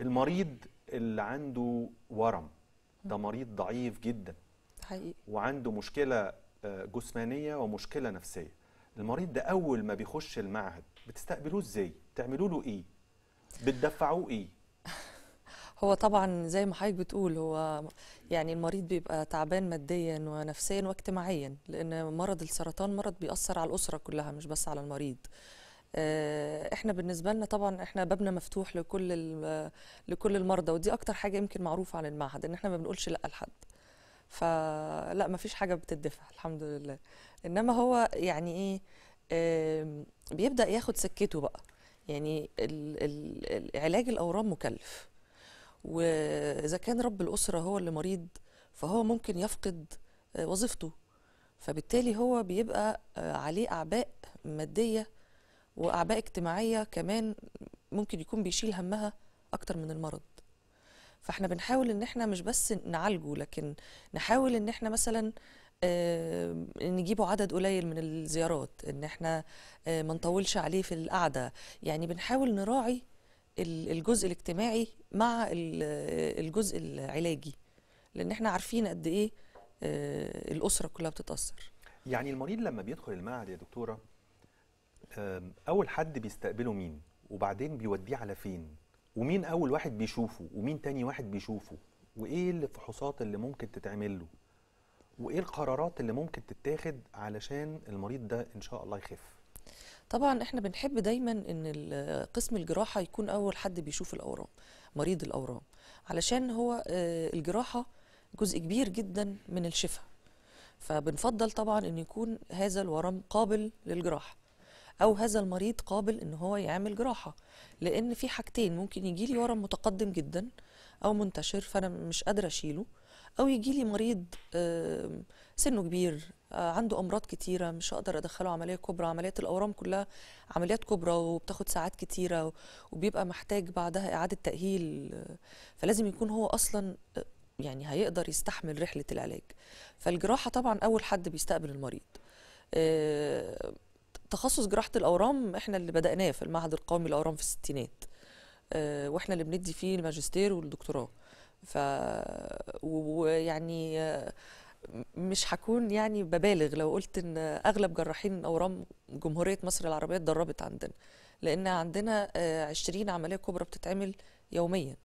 المريض اللي عنده ورم ده مريض ضعيف جدا حقيقي وعنده مشكله آه، جسمانيه ومشكله نفسيه المريض ده اول ما بيخش المعهد بتستقبلوه ازاي بتعملوا له ايه بتدفعوه ايه هو طبعا زي ما حضرتك بتقول هو يعني المريض بيبقى تعبان ماديا ونفسيا واجتماعيا لان مرض السرطان مرض بيأثر على الاسره كلها مش بس على المريض آه، احنا بالنسبه لنا طبعا احنا بابنا مفتوح لكل لكل المرضى ودي اكتر حاجه يمكن معروفه عن المعهد ان احنا ما بنقولش لا لحد فلا ما فيش حاجه بتدفع الحمد لله انما هو يعني ايه بيبدا ياخد سكته بقى يعني علاج الاورام مكلف واذا كان رب الاسره هو اللي مريض فهو ممكن يفقد آه، وظيفته فبالتالي هو بيبقى آه، عليه اعباء ماديه واعباء اجتماعيه كمان ممكن يكون بيشيل همها اكتر من المرض فاحنا بنحاول ان احنا مش بس نعالجه لكن نحاول ان احنا مثلا آه، نجيبه عدد قليل من الزيارات ان احنا آه، ما نطولش عليه في القعده يعني بنحاول نراعي الجزء الاجتماعي مع الجزء العلاجي لان احنا عارفين قد ايه آه، الاسره كلها بتتاثر يعني المريض لما بيدخل المعهد يا دكتوره اول حد بيستقبله مين وبعدين بيوديه على فين ومين اول واحد بيشوفه ومين تاني واحد بيشوفه وايه الفحوصات اللي ممكن تتعمل له وايه القرارات اللي ممكن تتاخد علشان المريض ده ان شاء الله يخف طبعا احنا بنحب دايما ان قسم الجراحه يكون اول حد بيشوف الاورام مريض الاورام علشان هو آه، الجراحه جزء كبير جدا من الشفاء فبنفضل طبعا ان يكون هذا الورم قابل للجراحه او هذا المريض قابل ان هو يعمل جراحه لان في حاجتين ممكن يجي لي ورم متقدم جدا او منتشر فانا مش قادره اشيله او يجي لي مريض سنه كبير آه، عنده امراض كتيره مش هقدر ادخله عمليه كبرى عمليات الاورام كلها عمليات كبرى وبتاخد ساعات كتيره وبيبقى محتاج بعدها اعاده تاهيل آه، فلازم يكون هو اصلا آه، يعني هيقدر يستحمل رحله العلاج فالجراحه طبعا اول حد بيستقبل المريض تخصص جراحه الاورام احنا اللي بداناه في المعهد القومي للاورام في الستينات آه، واحنا اللي بندي فيه الماجستير والدكتوراه ف ويعني آه، مش هكون يعني ببالغ لو قلت ان اغلب جراحين اورام جمهوريه مصر العربيه اتدربت عندنا لان عندنا 20 آه، عمليه كبرى بتتعمل يوميا